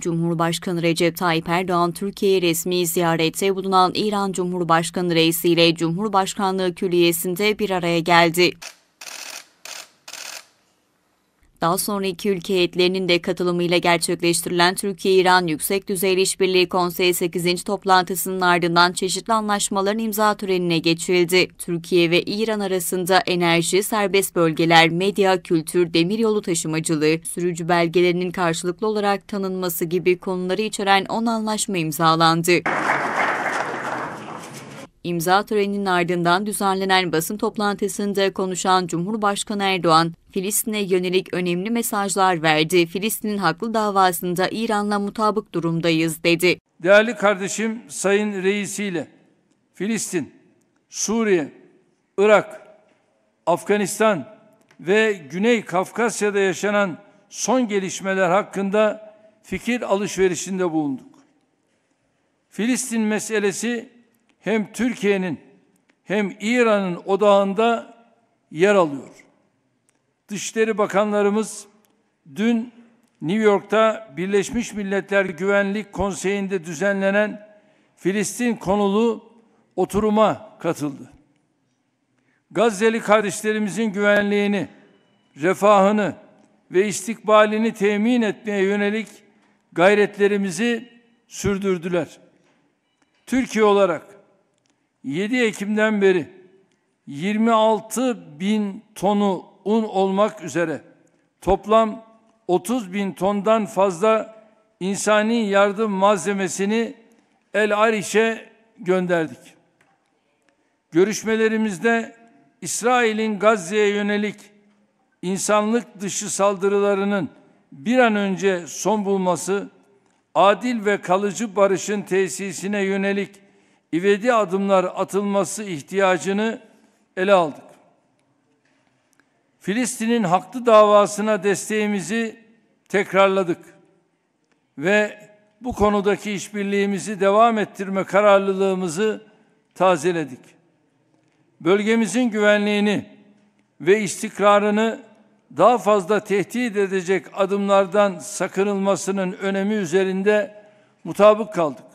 Cumhurbaşkanı Recep Tayyip Erdoğan Türkiye'ye resmi ziyarette bulunan İran Cumhurbaşkanı Reisi ile Cumhurbaşkanlığı Külliyesi'nde bir araya geldi. Daha sonra iki ülke heyetlerinin de katılımıyla gerçekleştirilen Türkiye-İran Yüksek Düzeyli İşbirliği Konseyi 8. toplantısının ardından çeşitli anlaşmaların imza törenine geçildi. Türkiye ve İran arasında enerji, serbest bölgeler, medya, kültür, demiryolu taşımacılığı, sürücü belgelerinin karşılıklı olarak tanınması gibi konuları içeren 10 anlaşma imzalandı. İmza töreninin ardından düzenlenen basın toplantısında konuşan Cumhurbaşkanı Erdoğan, Filistin'e yönelik önemli mesajlar verdi. Filistin'in haklı davasında İran'la mutabık durumdayız dedi. Değerli kardeşim Sayın Reisiyle Filistin, Suriye, Irak, Afganistan ve Güney Kafkasya'da yaşanan son gelişmeler hakkında fikir alışverişinde bulunduk. Filistin meselesi hem Türkiye'nin hem İran'ın odağında yer alıyor. Dışişleri Bakanlarımız dün New York'ta Birleşmiş Milletler Güvenlik Konseyi'nde düzenlenen Filistin konulu oturuma katıldı. Gazze'li kardeşlerimizin güvenliğini, refahını ve istikbalini temin etmeye yönelik gayretlerimizi sürdürdüler. Türkiye olarak 7 Ekim'den beri 26 bin tonu un olmak üzere toplam 30 bin tondan fazla insani yardım malzemesini El Ariş'e gönderdik. Görüşmelerimizde İsrail'in Gazze'ye yönelik insanlık dışı saldırılarının bir an önce son bulması, adil ve kalıcı barışın tesisine yönelik ivedi adımlar atılması ihtiyacını ele aldık. Filistin'in haklı davasına desteğimizi tekrarladık ve bu konudaki işbirliğimizi devam ettirme kararlılığımızı tazeledik. Bölgemizin güvenliğini ve istikrarını daha fazla tehdit edecek adımlardan sakınılmasının önemi üzerinde mutabık kaldık.